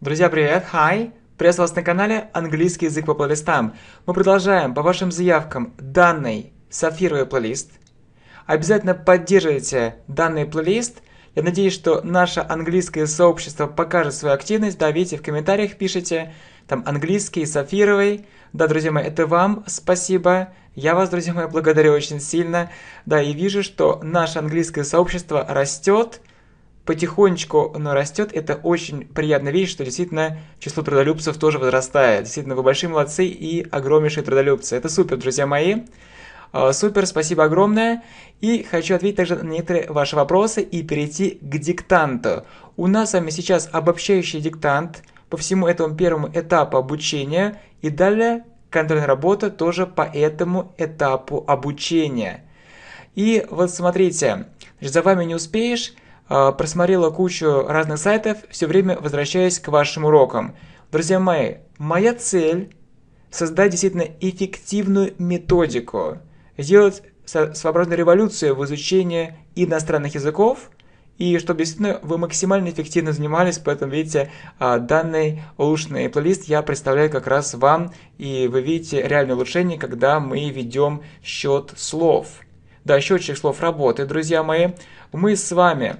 Друзья, привет! Hi! Приветствую вас на канале «Английский язык по плейлистам». Мы продолжаем по вашим заявкам данный сапфировый плейлист. Обязательно поддерживайте данный плейлист. Я надеюсь, что наше английское сообщество покажет свою активность. Да, в комментариях пишите там английский, сапфировый. Да, друзья мои, это вам спасибо. Я вас, друзья мои, благодарю очень сильно. Да, и вижу, что наше английское сообщество растет – потихонечку оно растет. Это очень приятно видеть, что действительно число трудолюбцев тоже возрастает. Действительно, вы большие молодцы и огромнейшие трудолюбцы. Это супер, друзья мои. А, супер, спасибо огромное. И хочу ответить также на некоторые ваши вопросы и перейти к диктанту. У нас с вами сейчас обобщающий диктант по всему этому первому этапу обучения. И далее контрольная работа тоже по этому этапу обучения. И вот смотрите, за вами не успеешь, а, просмотрела кучу разных сайтов, все время возвращаясь к вашим урокам. Друзья мои, моя цель – создать действительно эффективную методику, сделать своеобразную революцию в изучении иностранных языков, и чтобы действительно вы максимально эффективно занимались, поэтому, видите, а, данный улучшенный плейлист я представляю как раз вам, и вы видите реальное улучшение, когда мы ведем счет слов. Да, счетчик слов работает, друзья мои. Мы с вами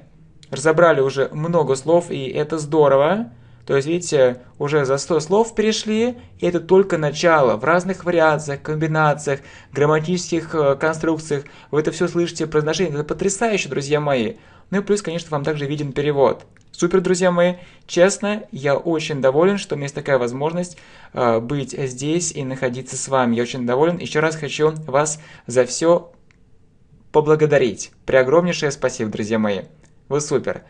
разобрали уже много слов, и это здорово. То есть, видите, уже за 100 слов перешли, и это только начало. В разных вариациях, комбинациях, грамматических э, конструкциях вы это все слышите, произношение. Это потрясающе, друзья мои. Ну и плюс, конечно, вам также виден перевод. Супер, друзья мои. Честно, я очень доволен, что у меня есть такая возможность э, быть здесь и находиться с вами. Я очень доволен. Еще раз хочу вас за все поблагодарить. Преогромнейшее спасибо, друзья мои. Вы супер.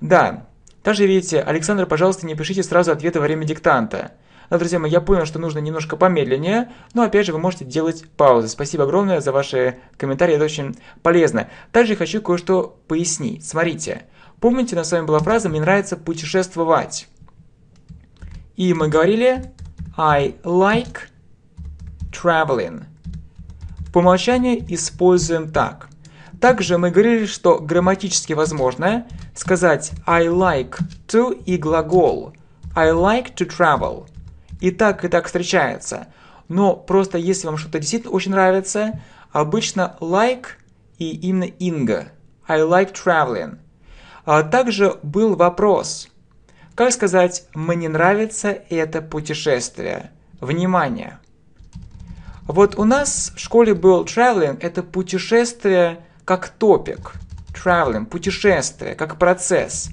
Да. Также видите, Александр, пожалуйста, не пишите сразу ответы во время диктанта. Но, ну, друзья мои, я понял, что нужно немножко помедленнее, но опять же вы можете делать паузы. Спасибо огромное за ваши комментарии, это очень полезно. Также хочу кое-что пояснить. Смотрите, помните, у нас с вами была фраза «Мне нравится путешествовать». И мы говорили «I like traveling». По умолчанию используем так – также мы говорили, что грамматически возможное сказать I like to и глагол I like to travel. И так, и так встречается. Но просто если вам что-то действительно очень нравится, обычно like и именно inga I like traveling. А также был вопрос. Как сказать «мне нравится это путешествие»? Внимание! Вот у нас в школе был traveling – это путешествие как топик, traveling, путешествие, как процесс.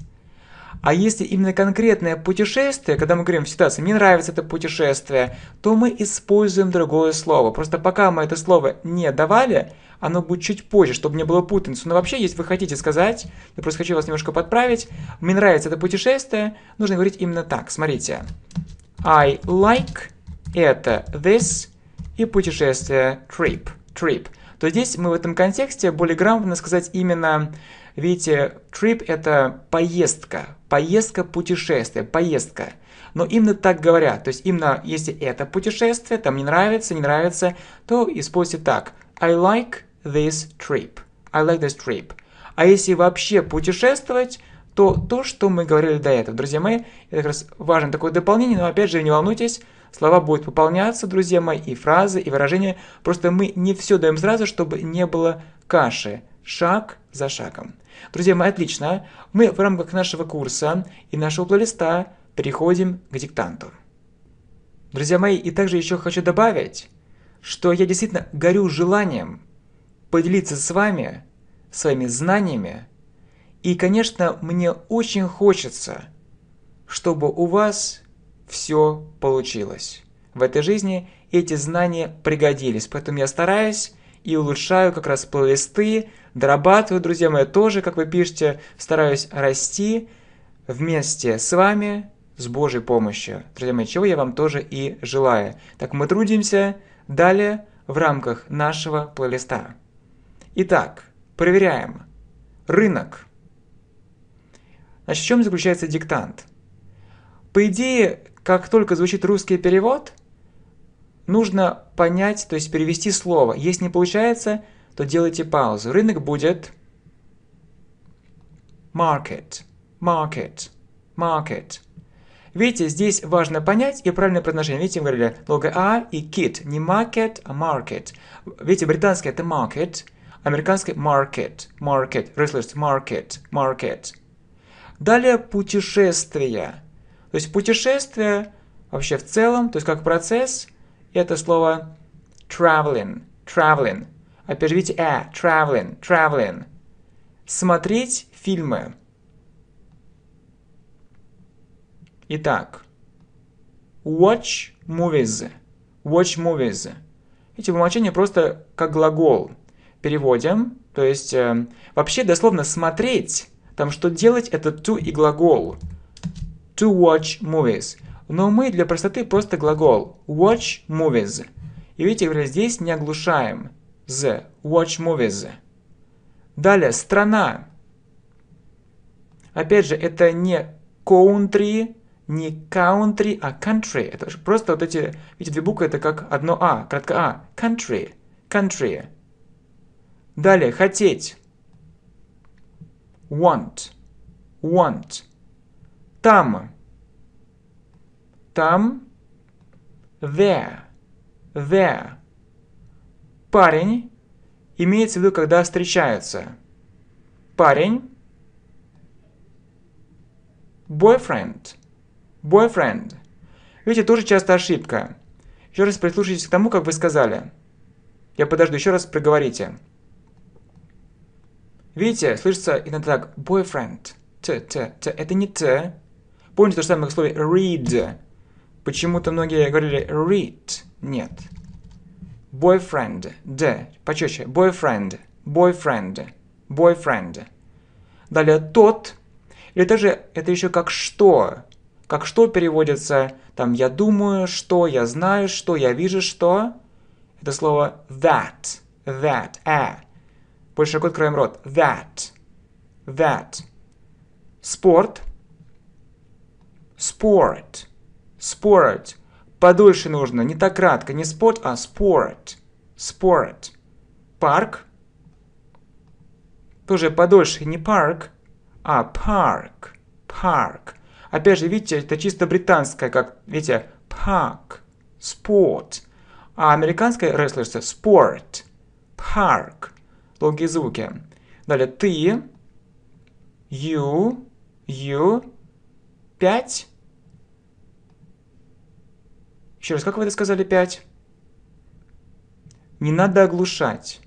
А если именно конкретное путешествие, когда мы говорим в ситуации «мне нравится это путешествие», то мы используем другое слово. Просто пока мы это слово не давали, оно будет чуть позже, чтобы не было путаницы. Но вообще, если вы хотите сказать, я просто хочу вас немножко подправить, «мне нравится это путешествие», нужно говорить именно так. Смотрите. I like это this и путешествие trip. Trip – то здесь мы в этом контексте более грамотно сказать именно, видите, trip – это поездка, поездка, путешествие, поездка. Но именно так говорят, то есть именно если это путешествие, там не нравится, не нравится, то используйте так. I like this trip. I like this trip. А если вообще путешествовать, то то, что мы говорили до этого, друзья мои, это как раз важное такое дополнение, но опять же, не волнуйтесь, Слова будут пополняться, друзья мои, и фразы, и выражения. Просто мы не все даем сразу, чтобы не было каши. Шаг за шагом. Друзья мои, отлично. Мы в рамках нашего курса и нашего плейлиста переходим к диктанту. Друзья мои, и также еще хочу добавить, что я действительно горю желанием поделиться с вами своими знаниями. И, конечно, мне очень хочется, чтобы у вас все получилось. В этой жизни эти знания пригодились, поэтому я стараюсь и улучшаю как раз плейлисты, дорабатываю, друзья мои, тоже, как вы пишете, стараюсь расти вместе с вами, с Божьей помощью. Друзья мои, чего я вам тоже и желаю. Так мы трудимся далее в рамках нашего плейлиста. Итак, проверяем. Рынок. Значит, в чем заключается диктант? По идее, как только звучит русский перевод, нужно понять, то есть перевести слово. Если не получается, то делайте паузу. Рынок будет market, market, market. Видите, здесь важно понять и правильное произношение. Видите, мы говорили лого А и kit. Не market, а market. Видите, британский это market, американский market, market. Вы слышите, market, market. Далее путешествия. То есть путешествие вообще в целом, то есть как процесс, это слово traveling, traveling. Опять а же, видите, «э», traveling, traveling. Смотреть фильмы. Итак, watch movies, watch movies. Эти умолчания просто как глагол. Переводим, то есть э, вообще дословно смотреть, там что делать это to и глагол – to watch movies. Но мы для простоты просто глагол watch movies. И видите, говоря, здесь не оглушаем the watch movies. Далее, страна. Опять же, это не country, не country, а country. Это же просто вот эти, видите, две буквы, это как одно А, кратко А. Country, country. Далее, хотеть. Want, want там. Там. There. There. Парень. Имеется в виду, когда встречаются. Парень. Boyfriend. Boyfriend. Видите, тоже часто ошибка. Еще раз прислушайтесь к тому, как вы сказали. Я подожду, еще раз проговорите. Видите, слышится иногда так boyfriend. Т, т, т. Это не т, Помните то же самое слово read? Почему-то многие говорили read. Нет. Boyfriend. Д. Почетче. Boyfriend. Boyfriend. Boyfriend. Далее тот. Или тоже это еще как что. Как что переводится там я думаю, что я знаю, что я вижу, что. Это слово that. That. А. Больше широко откроем рот. That. That. Спорт – Sport. Sport. Подольше нужно, не так кратко, не спорт, а sport. Sport. Парк. Тоже подольше, не парк, а парк. Парк. Опять же, видите, это чисто британское, как, видите, парк, спорт. А американское R слышится спорт, парк. Долгие звуки. Далее ты, you, you, 5. Еще раз, как вы это сказали, 5? Не надо оглушать.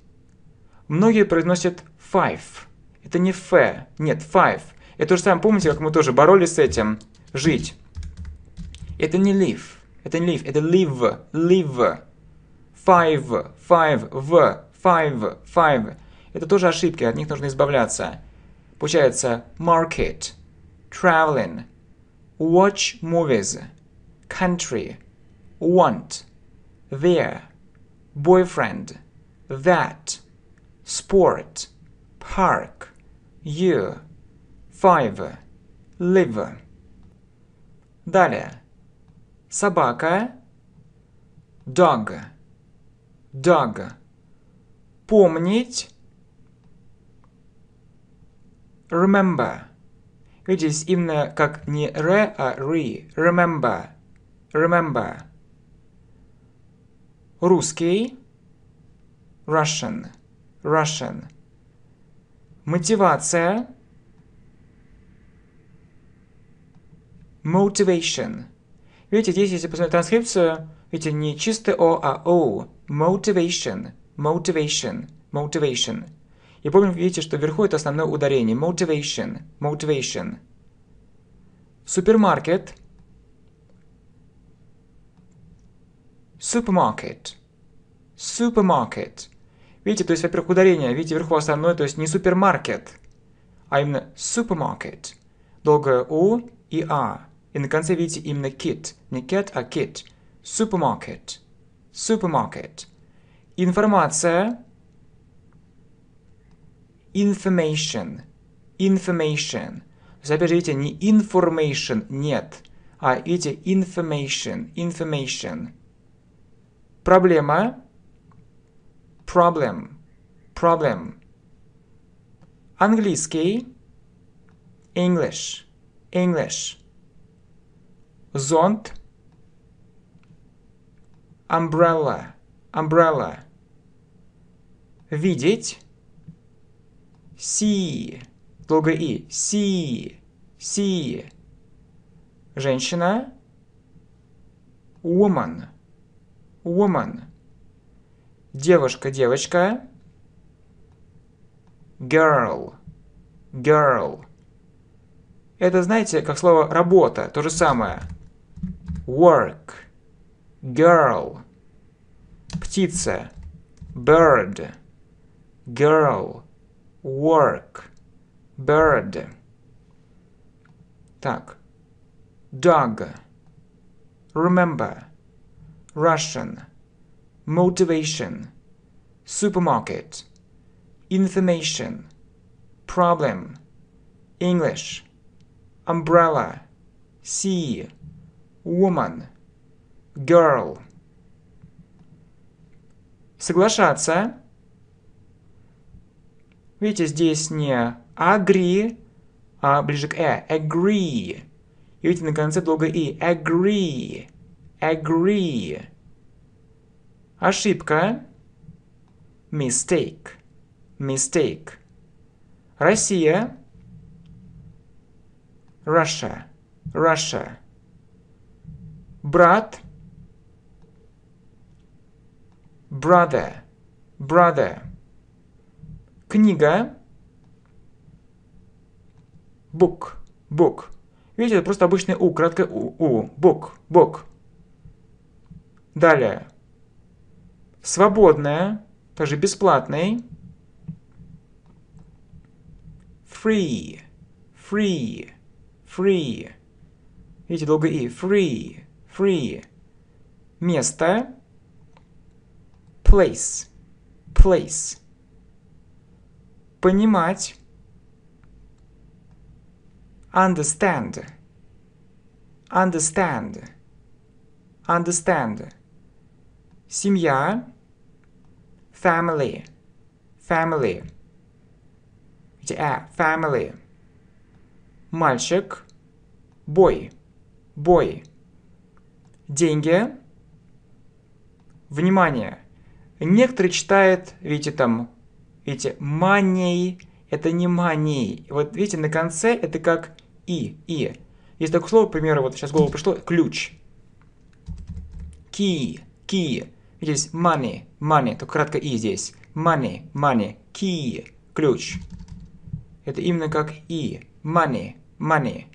Многие произносят five. Это не фе, нет, five. Это же самое, помните, как мы тоже боролись с этим? Жить. Это не live. Это не live, это live, live. Five, five, в, five, five. Это тоже ошибки, от них нужно избавляться. Получается market, traveling, watch movies, country, want, there, boyfriend, that, sport, park, you, five, live. Далее. Собака. Dog. Dog. Помнить. Remember. Видите, именно как не re, а re. Remember. Remember. Русский. Russian. Russian. Мотивация. Motivation. Видите, здесь, если посмотреть транскрипцию, видите, не чисто О, а О. Motivation. Motivation. Motivation. И помним, видите, что вверху это основное ударение. Motivation. Motivation. Супермаркет. Supermarket. Supermarket. Видите, то есть, во-первых, ударение. Видите, вверху основное, то есть не супермаркет, а именно supermarket. Долгое У и А. И на конце видите именно kit. Не cat, а kit. Supermarket. Supermarket. Информация information. Information. Запишите не information, нет, а эти information, information. Проблема. Problem. Problem. Английский. English. English. Зонт. Umbrella. Umbrella. Видеть. Си. Долго и. Си. Си. Женщина. Woman. Woman. Девушка, девочка. Girl. Girl. Это, знаете, как слово «работа», то же самое. Work. Girl. Птица. Bird. Girl. work, bird. Так. Dog. Remember. Russian. Motivation. Supermarket. Information. Problem. English. Umbrella. Sea. Woman. Girl. Соглашаться. Видите, здесь не agree, а ближе к э, agree. И видите, на конце долго и, agree, agree. Ошибка, mistake, mistake. Россия, Russia, Russia. Брат, brother, brother книга, book, book. Видите, это просто обычный у, краткое у, у, book, book. Далее. свободная также бесплатный. Free, free, free. Видите, долго и. Free, free. Место. Place, place понимать. Understand. Understand. Understand. Семья. Family. Family. Где э? Family. Мальчик. Бой. Бой. Деньги. Внимание. Некоторые читают, видите, там Видите, money – это не money. Вот видите, на конце это как и, и. Есть такое слово, к примеру, вот сейчас в голову пришло – ключ. Key, key. Здесь money, money, только кратко и здесь. Money, money, key, ключ. Это именно как и. Money, money.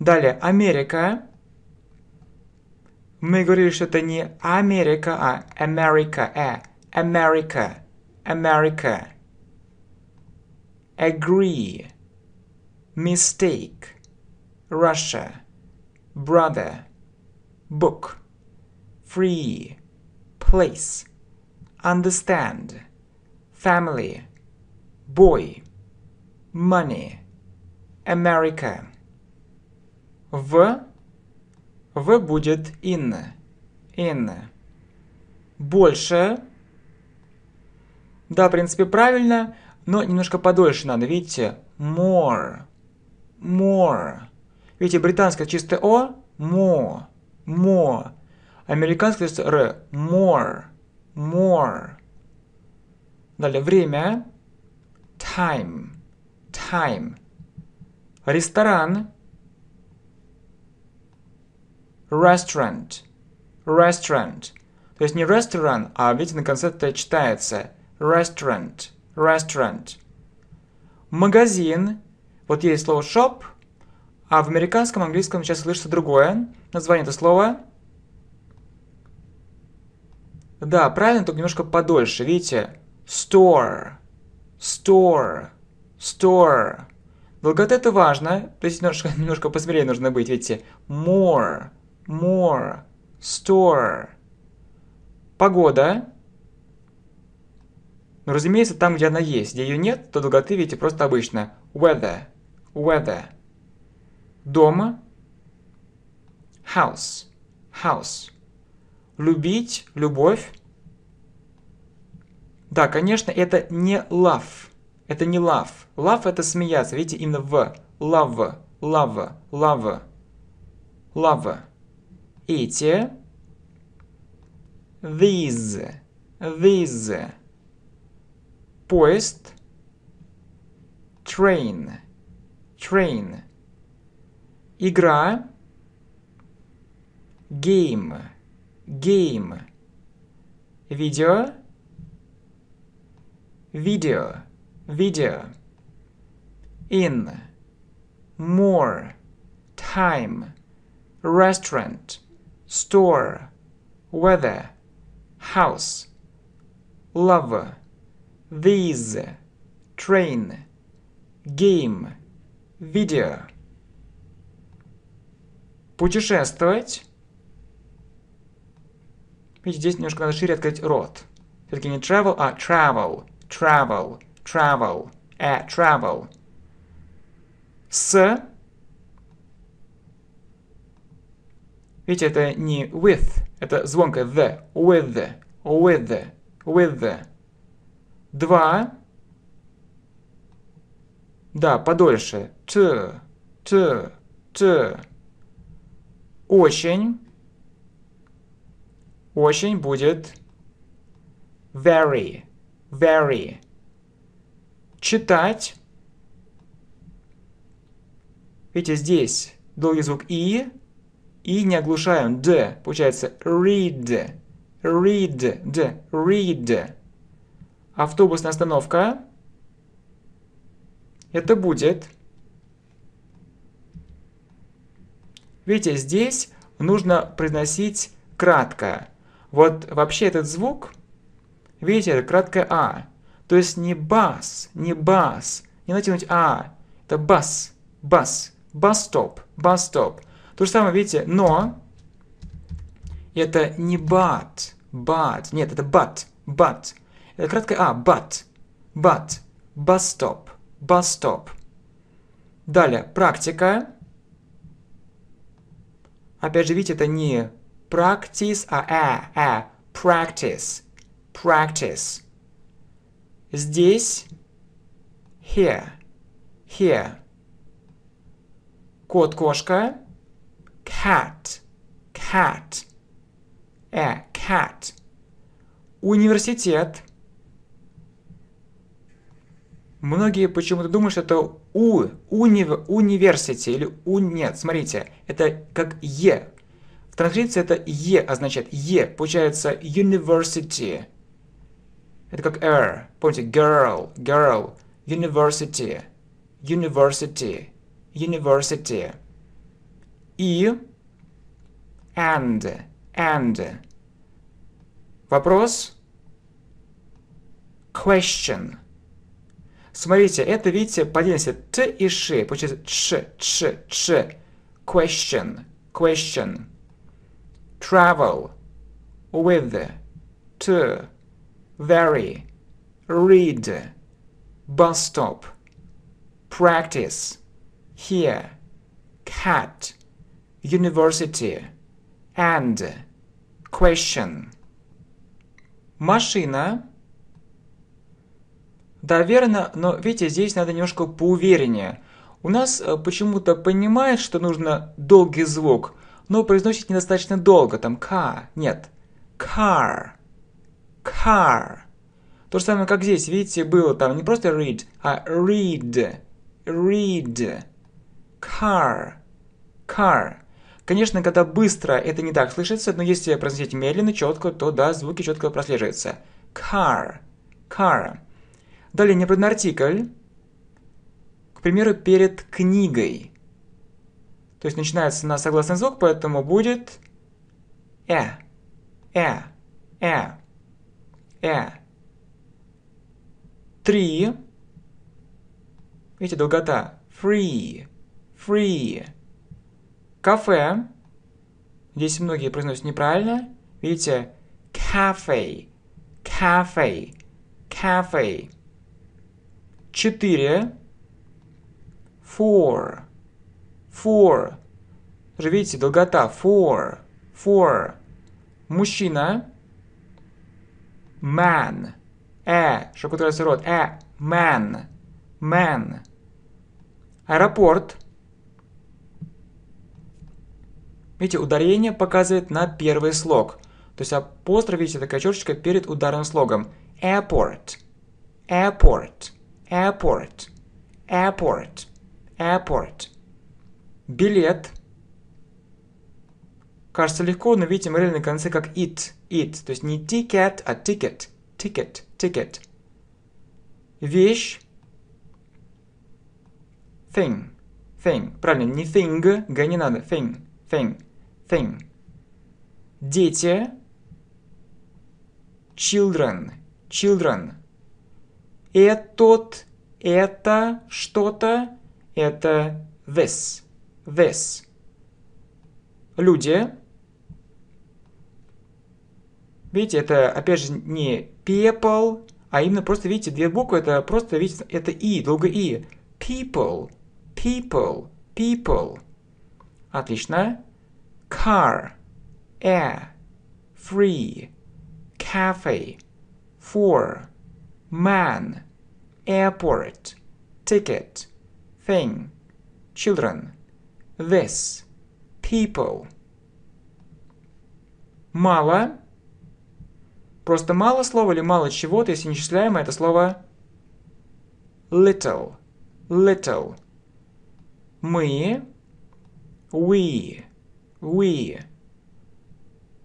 Далее, Америка. Мы говорили, что это не Америка, а Америка, э, Америка. America agree, mistake, Russia, brother, book, free, place, understand, family, boy, money, America. В, в будет in, in. Больше, Да, в принципе, правильно, но немножко подольше надо, видите? More. More. Видите, британское чистое О, more, more. Американское чистое Р, more, more. Далее, время, time, time. Ресторан, restaurant, restaurant. То есть не ресторан, а видите, на конце это читается – restaurant, restaurant. Магазин, вот есть слово shop, а в американском английском сейчас слышится другое название этого слова. Да, правильно, только немножко подольше, видите? Store, store, store. Долгота это важно, то есть немножко, немножко посмелее нужно быть, видите? More, more, store. Погода, но ну, разумеется, там, где она есть, где ее нет, то долготы видите просто обычно. Weather. Weather. Дома. House. House. Любить. Любовь. Да, конечно, это не love. Это не love. Love это смеяться. Видите, именно в. Love. Love. Love. Love. Эти. These. These. poest, train, train, игра, game, game, видео, видео, видео, in, more, time, restaurant, store, weather, house, lover. these, train, game, video. Путешествовать. Видите, здесь немножко надо шире открыть рот. Все-таки не travel, а travel, travel, travel, э, travel. С. Видите, это не with, это звонко the, with, with, with два. Да, подольше. Т, Т, Т. Очень. Очень будет very, very. Читать. Видите, здесь долгий звук и, и не оглушаем д. Получается read, read, d, read автобусная остановка. Это будет... Видите, здесь нужно произносить краткое. Вот вообще этот звук, видите, это краткое А. То есть не бас, не бас, не натянуть А. Это бас, бас, бас-стоп, бас-стоп. То же самое, видите, но это не бат, бат, нет, это бат, бат. Э, краткое А. But. But. Bus stop. Bus stop. Далее. Практика. Опять же, видите, это не practice, а а, а. Practice. Practice. Здесь here. Here. Кот-кошка. Cat. Cat. Э, cat. Университет. Многие почему-то думают, что это У, унив, университи или У нет. Смотрите, это как Е. В транскрипции это Е означает Е, получается university. Это как R. «er». Помните, girl, girl, university, university, university. И and, and. Вопрос? Question. Смотрите, это, видите, подельницы т и ш, получается ч, ч, ч, Question, question. Travel, with, to, very, read, bus stop, practice, here, cat, university, and, question. Машина да, верно, но видите, здесь надо немножко поувереннее. У нас э, почему-то понимает, что нужно долгий звук, но произносит недостаточно долго, там «ка», нет. «Car», «car». То же самое, как здесь, видите, было там не просто read, а read, read, car, car. Конечно, когда быстро это не так слышится, но если произносить медленно, четко, то да, звуки четко прослеживаются. Car, car. Далее неопределенный артикль, к примеру, перед книгой. То есть начинается на согласный звук, поэтому будет э, э, э, э. Три. Видите, долгота. Free, free. Кафе. Здесь многие произносят неправильно. Видите, кафе, кафе, кафе. 4, four, four. Же видите, долгота, four, four. Мужчина, man, э, шокутается рот, э, man, man. Аэропорт. Видите, ударение показывает на первый слог. То есть апостроф, видите, такая черточка перед ударным слогом. Airport. Airport. Airport. Airport. Airport. Билет. Кажется легко, но видите, мы реально на конце как it. It. То есть не ticket, а ticket. Ticket. Ticket. Вещь. Thing. Thing. Правильно, не thing, г не надо. Thing. Thing. Thing. Дети. Children. Children этот, это что-то, это this, this. Люди. Видите, это опять же не people, а именно просто, видите, две буквы, это просто, видите, это и, долго и. People, people, people. Отлично. Car, air, free, cafe, for, man, airport, ticket, thing, children, this, people. Мало. Просто мало слова или мало чего-то, если нечисляемое, это слово little, little. Мы, we, we.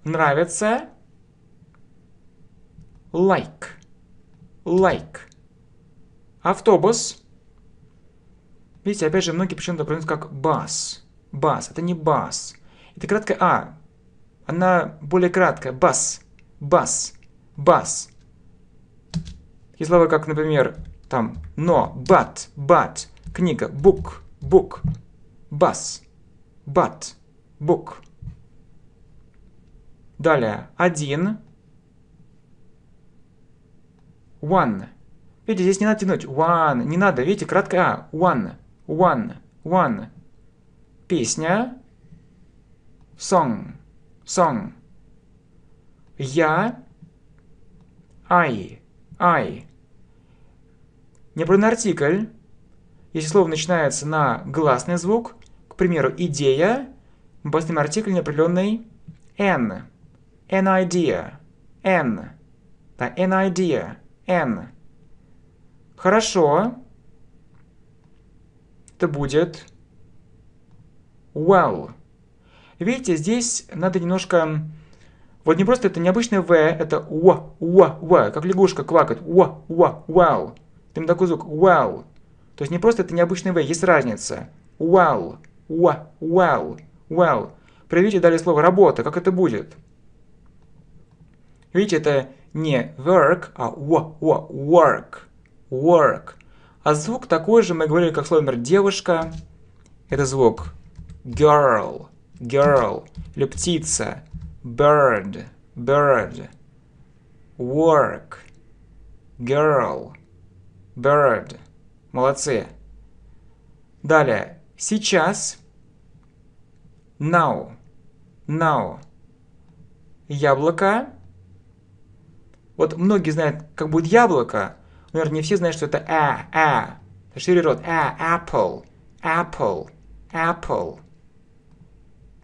Нравится? Like like. Автобус. Видите, опять же, многие почему-то произносят как бас. Бас. Это не бас. Это краткая А. Она более краткая. Бас. Бас. Бас. И слова, как, например, там, но, but, but, книга, book, book, бас, but, book. Далее, один, one. Видите, здесь не надо тянуть. One. Не надо, видите, краткое А. One. One. One. Песня. Song. Song. Я. I. I. Неопределенный артикль. Если слово начинается на гласный звук, к примеру, идея, мы поставим артикль неопределенный n, An idea. n, Да, an idea n. Хорошо. Это будет well. Видите, здесь надо немножко... Вот не просто это необычное в, это уа, уа, уа, как лягушка квакает. Уа, уа, well. Там такой звук well. То есть не просто это необычное в, есть разница. Well, уа, well, well. Проявите далее слово работа, как это будет. Видите, это не work, а w, w, work, work. А звук такой же, мы говорили, как слово, например, девушка. Это звук girl, girl. Или птица, bird, bird. Work, girl, bird. Молодцы. Далее. Сейчас. Now. Now. Яблоко. Вот многие знают, как будет яблоко, но, наверное, не все знают, что это а, а. Шире рот. А, apple, apple, apple.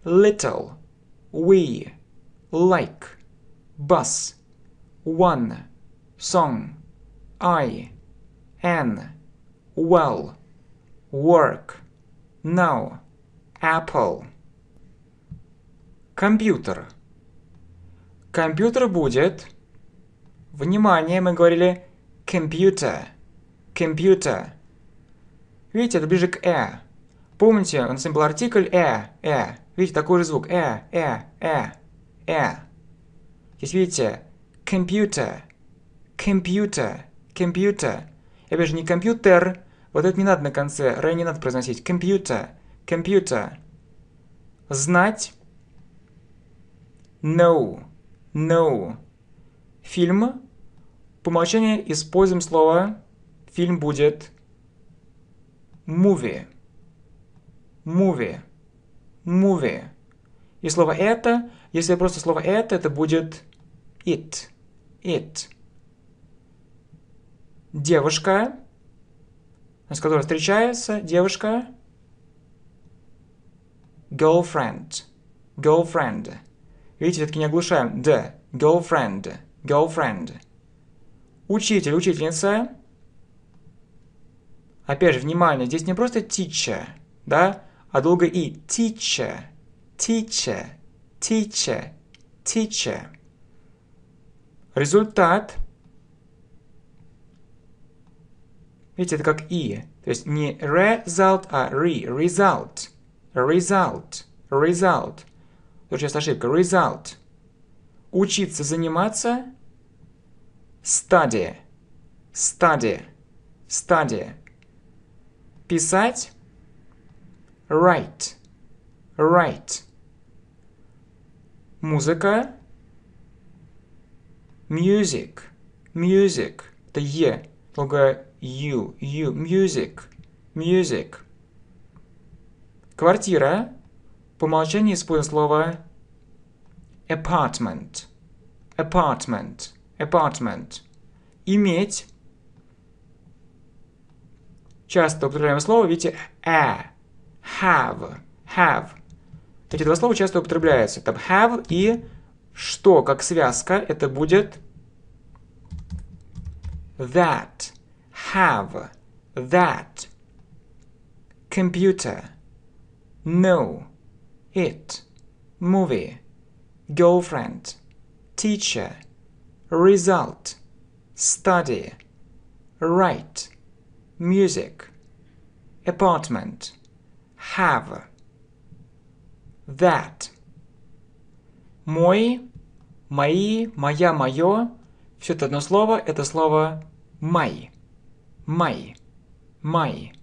Little, we, like, bus, one, song, I, an, well, work, now, apple. Компьютер. Компьютер будет Внимание, мы говорили computer, computer. Видите, это ближе к э. Помните, у нас был артикль э, э. Видите, такой же звук э, э, э, э. Здесь видите computer, computer, computer. Я опять же, не компьютер, вот это не надо на конце, р не надо произносить. Computer, computer. Знать. No, no. Фильм по умолчанию используем слова «фильм будет» movie, movie, movie. И слово «это», если просто слово «это», это будет it, it. Девушка, с которой встречается девушка, girlfriend, girlfriend. Видите, все-таки не оглушаем. Д, girlfriend, girlfriend. Учитель, учительница. Опять же, внимание, здесь не просто teacher, да, а долго и teacher, teacher, teacher, teacher. Результат. Видите, это как и. То есть не result, а re, result, result, result. Тут сейчас ошибка, result. Учиться заниматься – стадия, стадия, стадия. Писать write, write. Музыка music, music. Это е, только you, you, music, music. Квартира. По умолчанию используем слово apartment, apartment apartment. Иметь. Часто употребляемое слово, видите, a, have, have. Эти два слова часто употребляются. Там have и что, как связка, это будет that, have, that, computer, no, it, movie, girlfriend, teacher – result, study, write, music, apartment, have, that. Мой, мои, моя, мое. Все это одно слово, это слово май. Май. Май.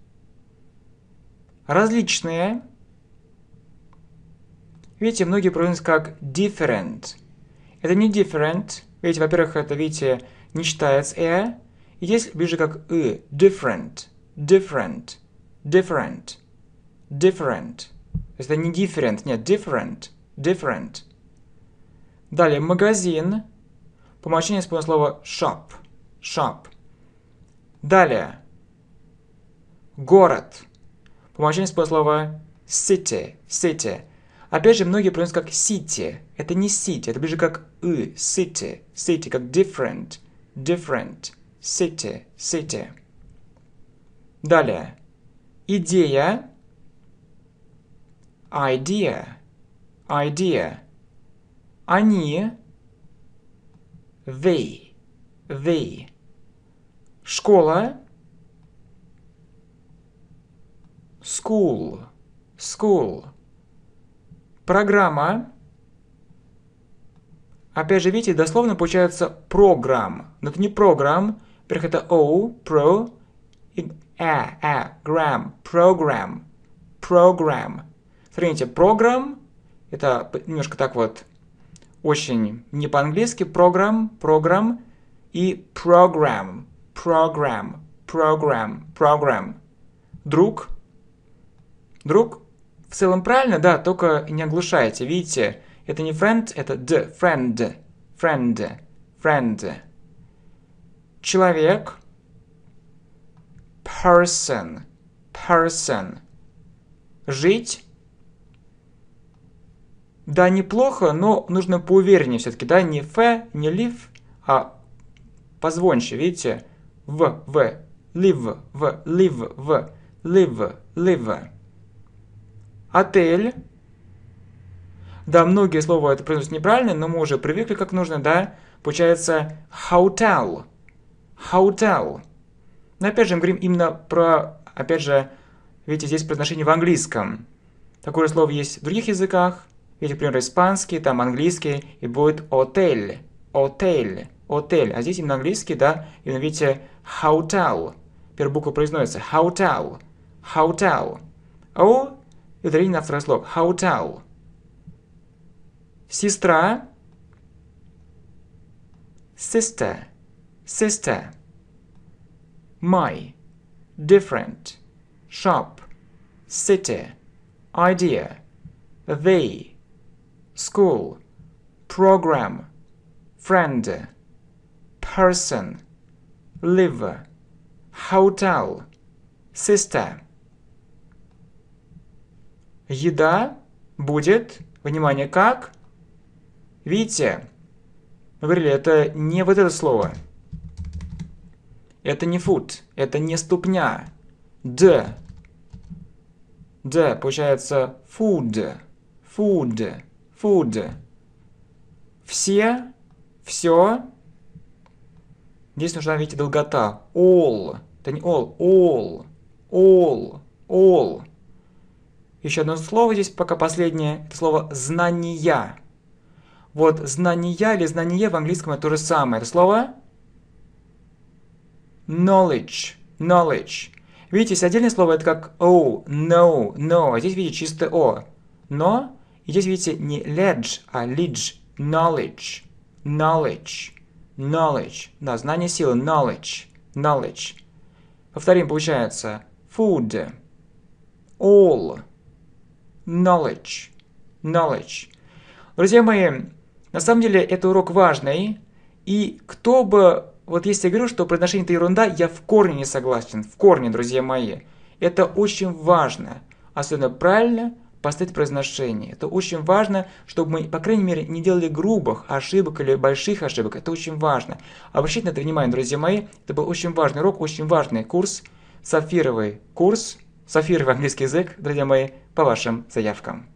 Различные. Видите, многие произносят как different. Это не different, ведь, во-первых, это, видите, не читается «э», и здесь ближе как «ы». Different, different, different, different. То есть это не different, нет, different, different. Далее, магазин. По мощению используем слово shop, shop. Далее, город. По мощению используем слово city, city. Опять же, многие произносят как city. Это не city, это ближе как и, city, city, как different, different, city, city. Далее. Идея. Idea. Idea. Они. They. They. Школа. School. School. Программа. Опять же, видите, дословно получается программ. Но это не программ, во-первых, это O, pro, и a, a, gram, program, program. Смотрите, программ, это немножко так вот, очень не по-английски, программ, программ, и program, program, program, program. Друг, друг, в целом правильно, да, только не оглушайте. Видите, это не friend, это the friend, friend, friend. Человек, person, person. Жить, да, неплохо, но нужно поувереннее все-таки, да, не фе, не лив, а позвонче, видите? В, в, live, в, live, в, live, live отель. Да, многие слова это произносят неправильно, но мы уже привыкли как нужно, да? Получается hotel. Hotel. Но опять же, мы говорим именно про, опять же, видите, здесь произношение в английском. Такое слово есть в других языках. Видите, например, испанский, там английский, и будет отель. Отель. Отель. А здесь именно английский, да? Именно, видите, hotel. Первая буква произносится hotel. Hotel. О ударение на второй слог. Hotel. Сестра. Sister. Sister. My. Different. Shop. City. Idea. They. School. Program. Friend. Person. Live. Hotel. Sister. еда будет, внимание, как? Видите? Мы говорили, это не вот это слово. Это не food. это не ступня. Д. Д, получается food, food, food. Все, все. Здесь нужна, видите, долгота. All. Это не all, all, all, all. Еще одно слово здесь, пока последнее, это слово «знания». Вот «знания» или «знание» в английском это то же самое. Это слово knowledge, knowledge. Видите, есть отдельное слово, это как o «no», «no», а здесь, видите, чисто o no. И здесь видите не ledge, а lidge, knowledge, knowledge, knowledge. Да, знание силы, knowledge, knowledge. Повторим, получается food, all, knowledge. Knowledge. Друзья мои, на самом деле это урок важный, и кто бы, вот если я говорю, что произношение это ерунда, я в корне не согласен, в корне, друзья мои. Это очень важно, особенно правильно поставить произношение. Это очень важно, чтобы мы, по крайней мере, не делали грубых ошибок или больших ошибок. Это очень важно. Обращайте на это внимание, друзья мои. Это был очень важный урок, очень важный курс, сапфировый курс – Сафир в английский язык, друзья мои, по вашим заявкам.